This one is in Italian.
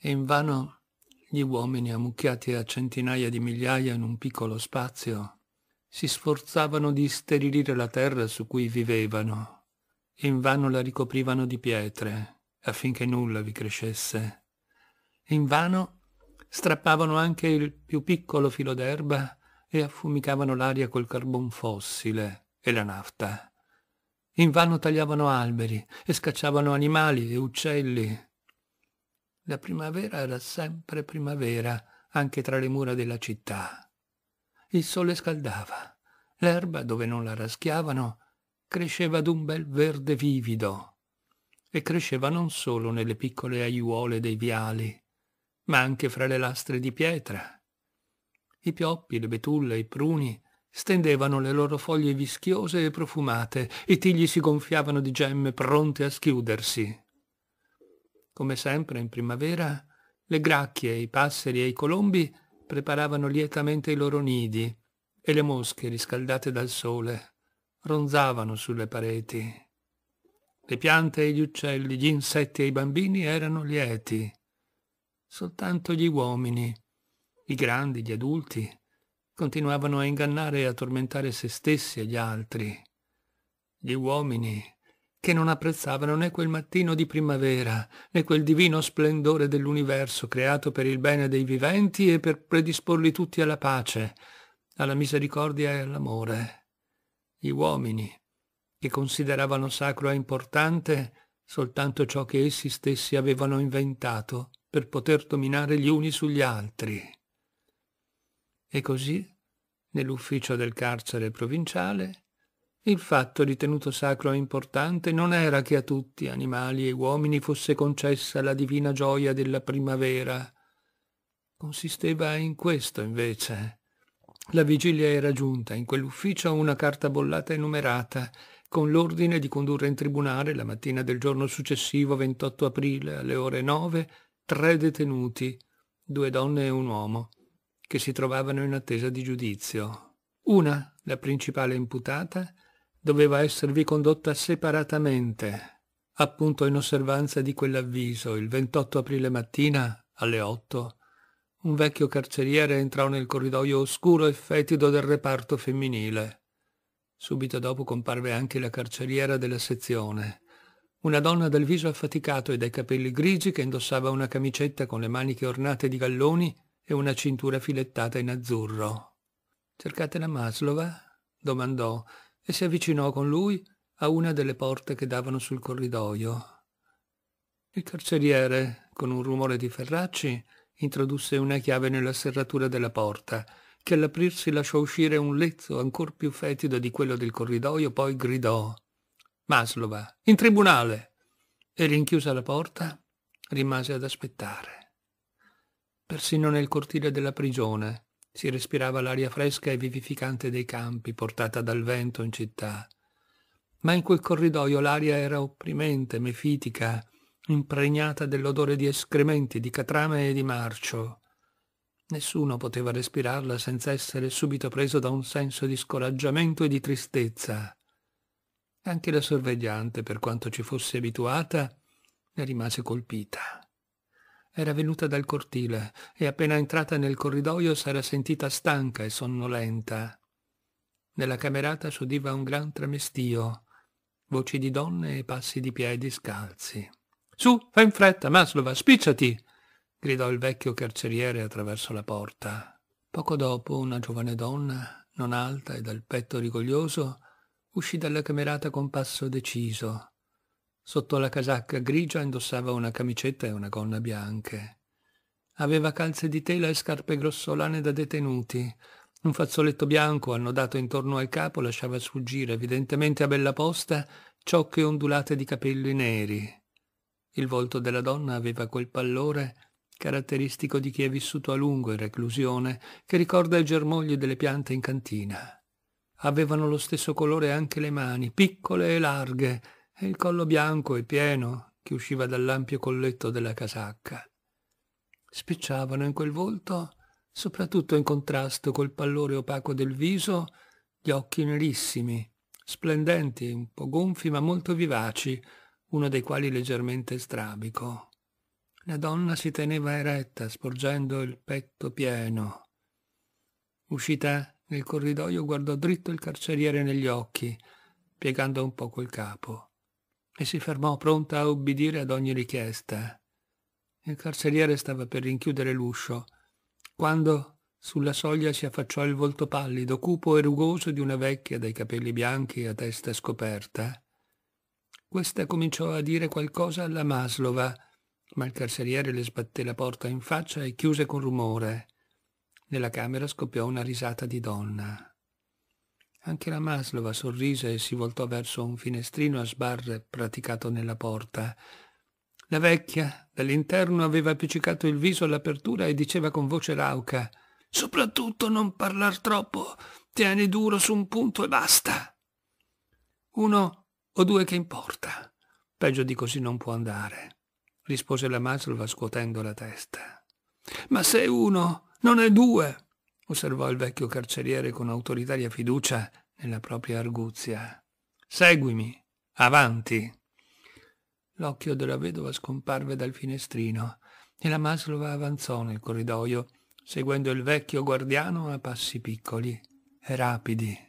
e invano gli uomini ammucchiati a centinaia di migliaia in un piccolo spazio si sforzavano di sterilire la terra su cui vivevano, invano la ricoprivano di pietre affinché nulla vi crescesse, invano strappavano anche il più piccolo filo d'erba e affumicavano l'aria col carbon fossile e la nafta. Invano tagliavano alberi e scacciavano animali e uccelli la primavera era sempre primavera, anche tra le mura della città. Il sole scaldava, l'erba, dove non la raschiavano, cresceva d'un bel verde vivido e cresceva non solo nelle piccole aiuole dei viali, ma anche fra le lastre di pietra. I pioppi, le betulle, i pruni stendevano le loro foglie vischiose e profumate, i tigli si gonfiavano di gemme pronte a schiudersi. Come sempre in primavera, le gracchie, i passeri e i colombi preparavano lietamente i loro nidi e le mosche, riscaldate dal sole, ronzavano sulle pareti. Le piante e gli uccelli, gli insetti e i bambini erano lieti. Soltanto gli uomini, i grandi, gli adulti, continuavano a ingannare e a tormentare se stessi e gli altri. Gli uomini che non apprezzavano né quel mattino di primavera, né quel divino splendore dell'universo creato per il bene dei viventi e per predisporli tutti alla pace, alla misericordia e all'amore. Gli uomini, che consideravano sacro e importante soltanto ciò che essi stessi avevano inventato per poter dominare gli uni sugli altri. E così, nell'ufficio del carcere provinciale, il fatto ritenuto sacro e importante non era che a tutti, animali e uomini, fosse concessa la divina gioia della primavera. Consisteva in questo, invece. La vigilia era giunta in quell'ufficio una carta bollata e numerata, con l'ordine di condurre in tribunale la mattina del giorno successivo 28 aprile alle ore 9 tre detenuti, due donne e un uomo, che si trovavano in attesa di giudizio. Una, la principale imputata, doveva esservi condotta separatamente, appunto in osservanza di quell'avviso, il 28 aprile mattina, alle 8, un vecchio carceriere entrò nel corridoio oscuro e fetido del reparto femminile. Subito dopo comparve anche la carceriera della sezione, una donna dal viso affaticato e dai capelli grigi che indossava una camicetta con le maniche ornate di galloni e una cintura filettata in azzurro. Cercate la Maslova? domandò, e si avvicinò con lui a una delle porte che davano sul corridoio. Il carceriere, con un rumore di ferracci, introdusse una chiave nella serratura della porta, che all'aprirsi lasciò uscire un lezzo ancor più fetido di quello del corridoio, poi gridò Maslova, in tribunale! E rinchiusa la porta, rimase ad aspettare. Persino nel cortile della prigione si respirava l'aria fresca e vivificante dei campi portata dal vento in città. Ma in quel corridoio l'aria era opprimente, mefitica, impregnata dell'odore di escrementi, di catrame e di marcio. Nessuno poteva respirarla senza essere subito preso da un senso di scoraggiamento e di tristezza. Anche la sorvegliante, per quanto ci fosse abituata, ne rimase colpita. Era venuta dal cortile e appena entrata nel corridoio s'era sentita stanca e sonnolenta. Nella camerata s'udiva un gran tramestio, voci di donne e passi di piedi scalzi. Su, fai in fretta, Maslova, spicciati! gridò il vecchio carceriere attraverso la porta. Poco dopo una giovane donna, non alta e dal petto rigoglioso, uscì dalla camerata con passo deciso, Sotto la casacca grigia indossava una camicetta e una gonna bianche. Aveva calze di tela e scarpe grossolane da detenuti. Un fazzoletto bianco annodato intorno al capo lasciava sfuggire evidentemente a bella posta ciocche ondulate di capelli neri. Il volto della donna aveva quel pallore caratteristico di chi è vissuto a lungo in reclusione, che ricorda i germogli delle piante in cantina. Avevano lo stesso colore anche le mani, piccole e larghe, e il collo bianco e pieno che usciva dall'ampio colletto della casacca. Spicciavano in quel volto, soprattutto in contrasto col pallore opaco del viso, gli occhi nerissimi, splendenti, un po' gonfi ma molto vivaci, uno dei quali leggermente strabico. La donna si teneva eretta, sporgendo il petto pieno. Uscita nel corridoio guardò dritto il carceriere negli occhi, piegando un poco il capo e si fermò pronta a ubbidire ad ogni richiesta. Il carceriere stava per rinchiudere l'uscio, quando sulla soglia si affacciò il volto pallido, cupo e rugoso di una vecchia dai capelli bianchi a testa scoperta. Questa cominciò a dire qualcosa alla Maslova, ma il carceriere le sbatté la porta in faccia e chiuse con rumore. Nella camera scoppiò una risata di donna. Anche la Maslova sorrise e si voltò verso un finestrino a sbarre praticato nella porta. La vecchia, dall'interno, aveva appiccicato il viso all'apertura e diceva con voce rauca Soprattutto non parlar troppo, tieni duro su un punto e basta. Uno o due che importa. Peggio di così non può andare, rispose la Maslova scuotendo la testa. Ma se uno, non è due, osservò il vecchio carceriere con autoritaria fiducia nella propria arguzia. Seguimi, avanti. L'occhio della vedova scomparve dal finestrino e la Maslova avanzò nel corridoio, seguendo il vecchio guardiano a passi piccoli e rapidi.